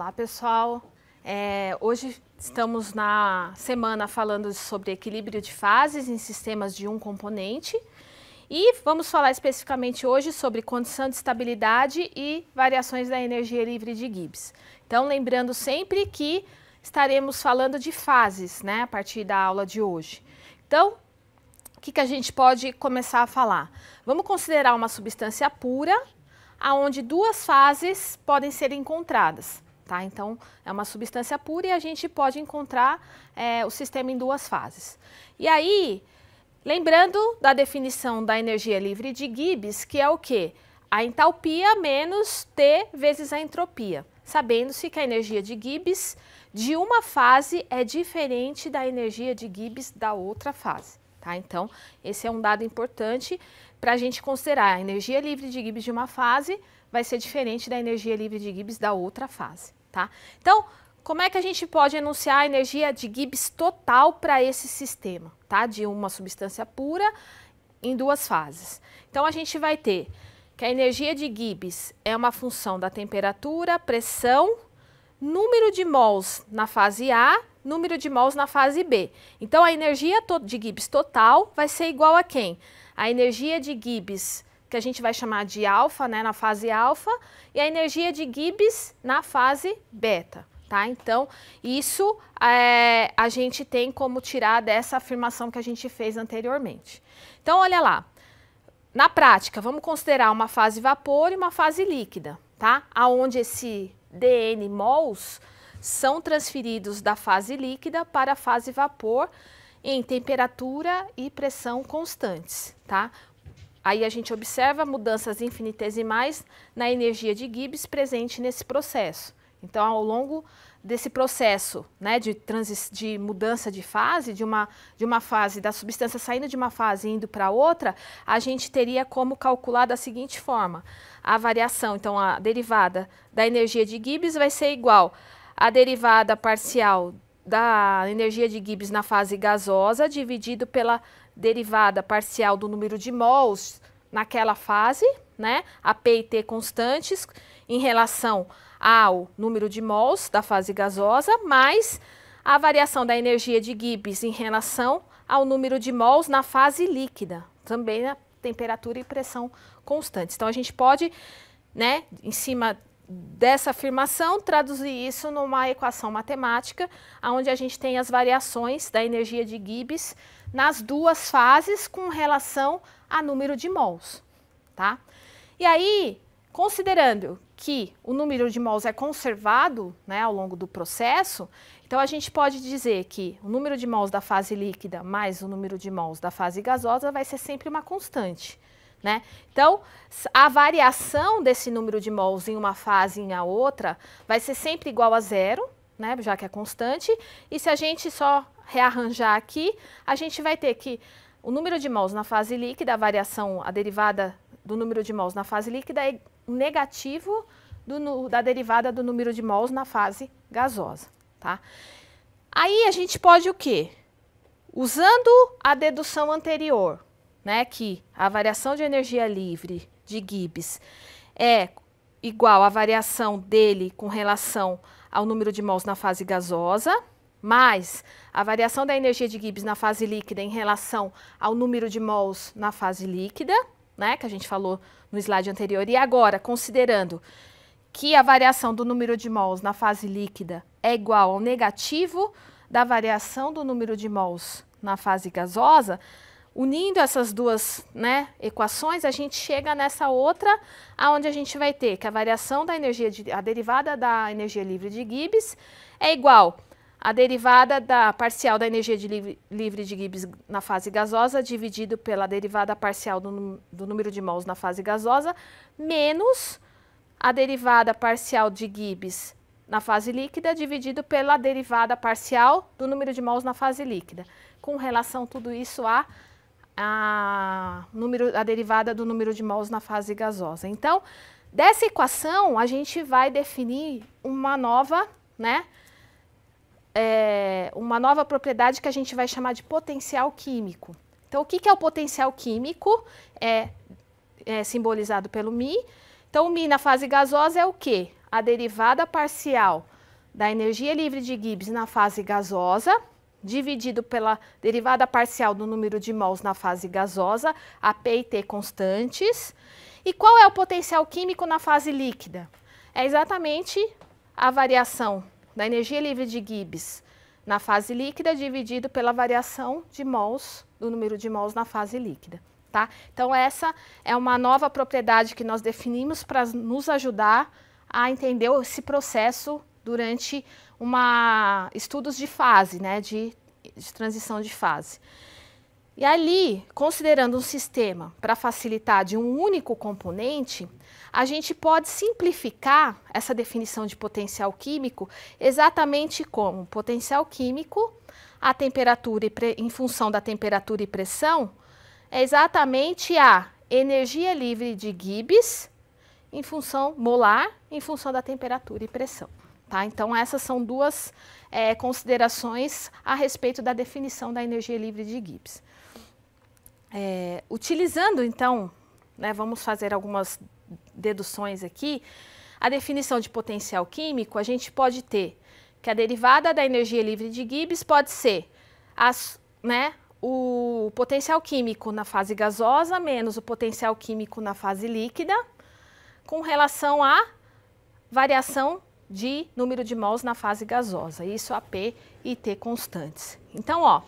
Olá, pessoal. É, hoje estamos na semana falando sobre equilíbrio de fases em sistemas de um componente. E vamos falar especificamente hoje sobre condição de estabilidade e variações da energia livre de Gibbs. Então, lembrando sempre que estaremos falando de fases, né, a partir da aula de hoje. Então, o que, que a gente pode começar a falar? Vamos considerar uma substância pura, aonde duas fases podem ser encontradas. Tá? Então, é uma substância pura e a gente pode encontrar é, o sistema em duas fases. E aí, lembrando da definição da energia livre de Gibbs, que é o quê? A entalpia menos T vezes a entropia, sabendo-se que a energia de Gibbs de uma fase é diferente da energia de Gibbs da outra fase. Tá? Então, esse é um dado importante para a gente considerar a energia livre de Gibbs de uma fase vai ser diferente da energia livre de Gibbs da outra fase, tá? Então, como é que a gente pode enunciar a energia de Gibbs total para esse sistema, tá? De uma substância pura em duas fases. Então, a gente vai ter que a energia de Gibbs é uma função da temperatura, pressão, número de mols na fase A, número de mols na fase B. Então, a energia de Gibbs total vai ser igual a quem? A energia de Gibbs que a gente vai chamar de alfa, né, na fase alfa, e a energia de Gibbs na fase beta. Tá? Então, isso é, a gente tem como tirar dessa afirmação que a gente fez anteriormente. Então, olha lá. Na prática, vamos considerar uma fase vapor e uma fase líquida, tá? Aonde esse DN mols são transferidos da fase líquida para a fase vapor em temperatura e pressão constantes, tá? Aí a gente observa mudanças infinitesimais na energia de Gibbs presente nesse processo. Então, ao longo desse processo né, de, de mudança de fase, de uma, de uma fase da substância saindo de uma fase e indo para outra, a gente teria como calcular da seguinte forma: a variação, então a derivada da energia de Gibbs vai ser igual à derivada parcial da energia de Gibbs na fase gasosa dividido pela derivada parcial do número de mols naquela fase, né? A P e T constantes em relação ao número de mols da fase gasosa, mais a variação da energia de Gibbs em relação ao número de mols na fase líquida, também a temperatura e pressão constantes. Então, a gente pode, né, em cima dessa afirmação, traduzir isso numa equação matemática, onde a gente tem as variações da energia de Gibbs nas duas fases com relação a número de mols. Tá? E aí, considerando que o número de mols é conservado né, ao longo do processo, então a gente pode dizer que o número de mols da fase líquida mais o número de mols da fase gasosa vai ser sempre uma constante. Né? Então, a variação desse número de mols em uma fase e em a outra vai ser sempre igual a zero, né, já que é constante, e se a gente só rearranjar aqui, a gente vai ter que o número de mols na fase líquida, a variação, a derivada do número de mols na fase líquida é negativo do, da derivada do número de mols na fase gasosa, tá? Aí a gente pode o quê? Usando a dedução anterior, né, que a variação de energia livre de Gibbs é igual à variação dele com relação ao número de mols na fase gasosa, mais a variação da energia de Gibbs na fase líquida em relação ao número de mols na fase líquida, né, que a gente falou no slide anterior. E agora, considerando que a variação do número de mols na fase líquida é igual ao negativo da variação do número de mols na fase gasosa, unindo essas duas né, equações, a gente chega nessa outra, aonde a gente vai ter que a variação da energia, de, a derivada da energia livre de Gibbs é igual à derivada da parcial da energia de livre, livre, de Gibbs na fase gasosa dividido pela derivada parcial do, do número de mols na fase gasosa menos a derivada parcial de Gibbs na fase líquida dividido pela derivada parcial do número de mols na fase líquida. Com relação tudo isso a a, número, a derivada do número de mols na fase gasosa. Então, dessa equação, a gente vai definir uma nova, né, é, uma nova propriedade que a gente vai chamar de potencial químico. Então, o que, que é o potencial químico? É, é simbolizado pelo Mi. Então, o Mi na fase gasosa é o quê? A derivada parcial da energia livre de Gibbs na fase gasosa dividido pela derivada parcial do número de mols na fase gasosa, a P e T constantes. E qual é o potencial químico na fase líquida? É exatamente a variação da energia livre de Gibbs na fase líquida dividido pela variação de mols, do número de mols na fase líquida. Tá? Então, essa é uma nova propriedade que nós definimos para nos ajudar a entender esse processo durante uma estudos de fase, né, de, de transição de fase. E ali, considerando um sistema para facilitar de um único componente, a gente pode simplificar essa definição de potencial químico exatamente como potencial químico, a temperatura em função da temperatura e pressão, é exatamente a energia livre de Gibbs em função molar em função da temperatura e pressão. Tá? Então, essas são duas é, considerações a respeito da definição da energia livre de Gibbs. É, utilizando, então, né, vamos fazer algumas deduções aqui, a definição de potencial químico, a gente pode ter que a derivada da energia livre de Gibbs pode ser as, né, o potencial químico na fase gasosa menos o potencial químico na fase líquida com relação à variação de número de mols na fase gasosa, isso a P e T constantes. Então, ó,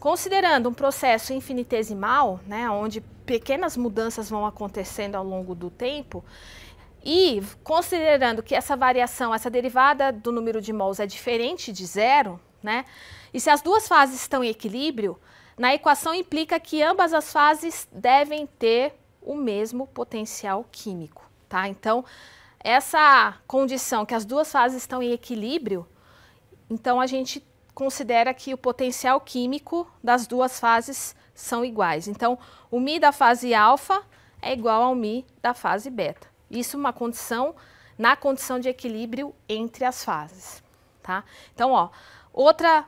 considerando um processo infinitesimal, né, onde pequenas mudanças vão acontecendo ao longo do tempo, e considerando que essa variação, essa derivada do número de mols é diferente de zero, né? E se as duas fases estão em equilíbrio, na equação implica que ambas as fases devem ter o mesmo potencial químico, tá? Então, essa condição que as duas fases estão em equilíbrio, então a gente considera que o potencial químico das duas fases são iguais. Então, o Mi da fase alfa é igual ao Mi da fase beta. Isso é uma condição na condição de equilíbrio entre as fases, tá? Então, ó, outra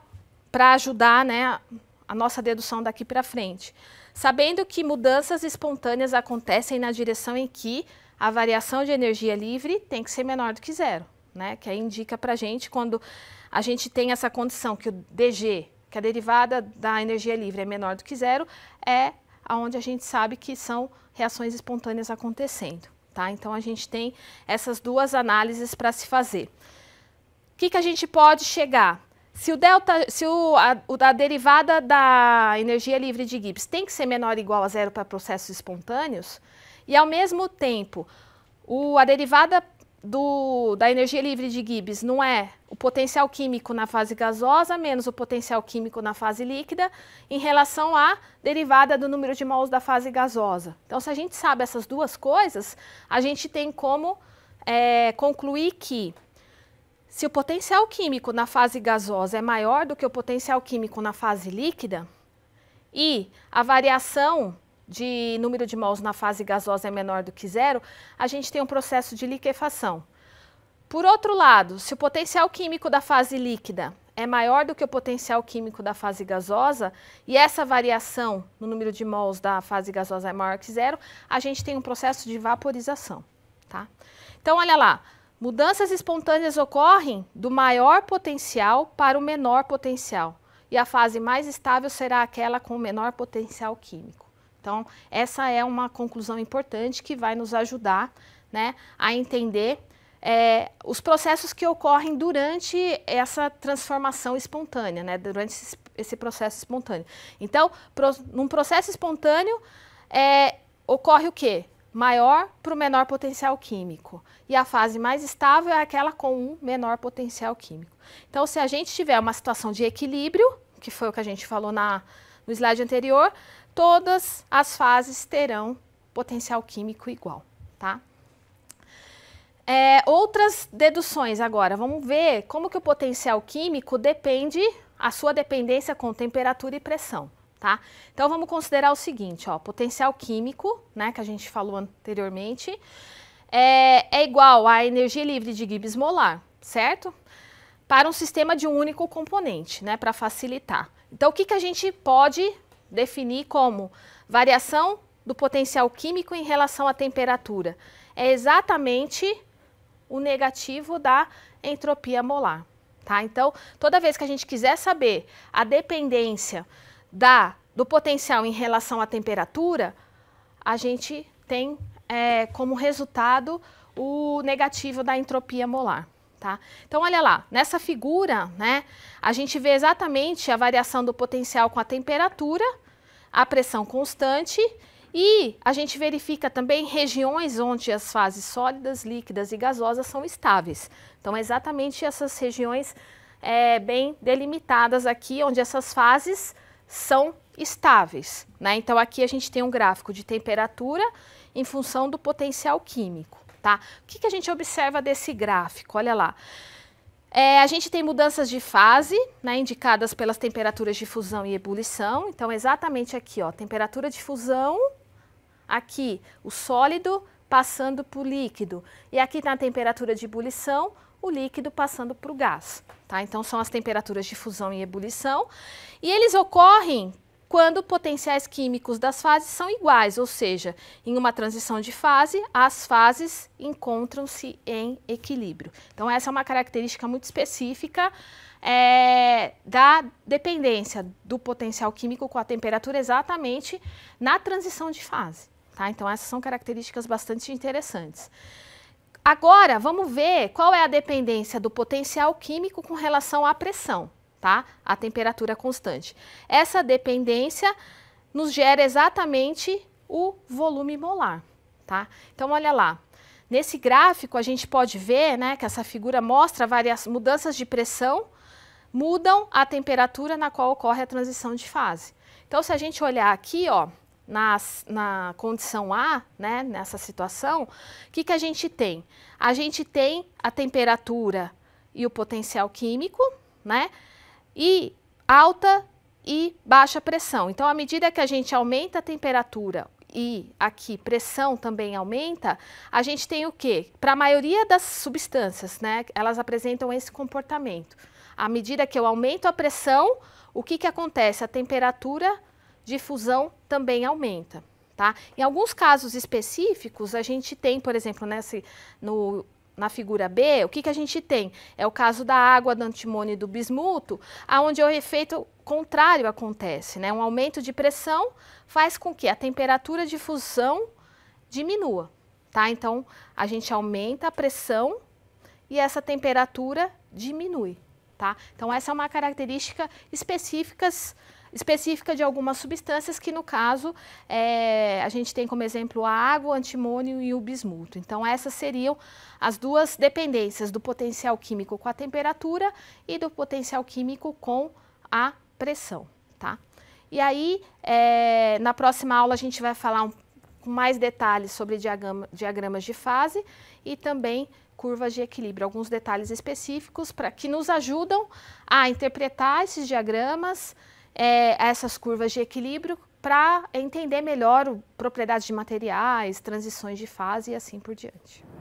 para ajudar, né, a nossa dedução daqui para frente. Sabendo que mudanças espontâneas acontecem na direção em que a variação de energia livre tem que ser menor do que zero, né? Que aí indica para a gente quando a gente tem essa condição que o DG, que a derivada da energia livre é menor do que zero, é aonde a gente sabe que são reações espontâneas acontecendo, tá? Então a gente tem essas duas análises para se fazer. O que, que a gente pode chegar? Se o delta, se o, a, a derivada da energia livre de Gibbs tem que ser menor ou igual a zero para processos espontâneos, e ao mesmo tempo, o, a derivada do, da energia livre de Gibbs não é o potencial químico na fase gasosa menos o potencial químico na fase líquida em relação à derivada do número de mols da fase gasosa. Então, se a gente sabe essas duas coisas, a gente tem como é, concluir que se o potencial químico na fase gasosa é maior do que o potencial químico na fase líquida e a variação de número de mols na fase gasosa é menor do que zero, a gente tem um processo de liquefação. Por outro lado, se o potencial químico da fase líquida é maior do que o potencial químico da fase gasosa e essa variação no número de mols da fase gasosa é maior que zero, a gente tem um processo de vaporização. Tá? Então, olha lá, mudanças espontâneas ocorrem do maior potencial para o menor potencial e a fase mais estável será aquela com o menor potencial químico. Então, essa é uma conclusão importante que vai nos ajudar né, a entender é, os processos que ocorrem durante essa transformação espontânea, né, durante esse, esse processo espontâneo. Então, pro, num processo espontâneo, é, ocorre o quê? Maior para o menor potencial químico. E a fase mais estável é aquela com um menor potencial químico. Então, se a gente tiver uma situação de equilíbrio, que foi o que a gente falou na, no slide anterior, todas as fases terão potencial químico igual, tá? É, outras deduções agora, vamos ver como que o potencial químico depende, a sua dependência com temperatura e pressão, tá? Então vamos considerar o seguinte, ó, potencial químico, né, que a gente falou anteriormente, é, é igual à energia livre de Gibbs molar, certo? Para um sistema de um único componente, né, para facilitar. Então o que, que a gente pode definir como variação do potencial químico em relação à temperatura. É exatamente o negativo da entropia molar. Tá? Então, toda vez que a gente quiser saber a dependência da, do potencial em relação à temperatura, a gente tem é, como resultado o negativo da entropia molar. Tá? Então, olha lá, nessa figura, né, a gente vê exatamente a variação do potencial com a temperatura a pressão constante e a gente verifica também regiões onde as fases sólidas, líquidas e gasosas são estáveis. Então, é exatamente essas regiões é, bem delimitadas aqui, onde essas fases são estáveis. Né? Então, aqui a gente tem um gráfico de temperatura em função do potencial químico. Tá? O que, que a gente observa desse gráfico? Olha lá. É, a gente tem mudanças de fase, né, indicadas pelas temperaturas de fusão e ebulição. Então, exatamente aqui, ó, temperatura de fusão, aqui o sólido passando para o líquido. E aqui na temperatura de ebulição, o líquido passando para o gás. Tá? Então, são as temperaturas de fusão e ebulição. E eles ocorrem quando potenciais químicos das fases são iguais, ou seja, em uma transição de fase, as fases encontram-se em equilíbrio. Então, essa é uma característica muito específica é, da dependência do potencial químico com a temperatura exatamente na transição de fase. Tá? Então, essas são características bastante interessantes. Agora, vamos ver qual é a dependência do potencial químico com relação à pressão tá? A temperatura constante. Essa dependência nos gera exatamente o volume molar, tá? Então olha lá. Nesse gráfico a gente pode ver, né, que essa figura mostra várias mudanças de pressão mudam a temperatura na qual ocorre a transição de fase. Então se a gente olhar aqui, ó, na, na condição A, né, nessa situação, o que, que a gente tem? A gente tem a temperatura e o potencial químico, né? e alta e baixa pressão. Então, à medida que a gente aumenta a temperatura e aqui pressão também aumenta, a gente tem o que? Para a maioria das substâncias, né, elas apresentam esse comportamento. À medida que eu aumento a pressão, o que, que acontece? A temperatura de fusão também aumenta. Tá? Em alguns casos específicos, a gente tem, por exemplo, nesse, no na figura B, o que, que a gente tem? É o caso da água, do antimônio e do bismuto, aonde o efeito contrário acontece, né? Um aumento de pressão faz com que a temperatura de fusão diminua, tá? Então, a gente aumenta a pressão e essa temperatura diminui, tá? Então, essa é uma característica específicas específica de algumas substâncias que, no caso, é, a gente tem como exemplo a água, o antimônio e o bismuto. Então, essas seriam as duas dependências do potencial químico com a temperatura e do potencial químico com a pressão, tá? E aí, é, na próxima aula a gente vai falar um, com mais detalhes sobre diagrama, diagramas de fase e também curvas de equilíbrio, alguns detalhes específicos para que nos ajudam a interpretar esses diagramas, é, essas curvas de equilíbrio para entender melhor propriedades de materiais, transições de fase e assim por diante.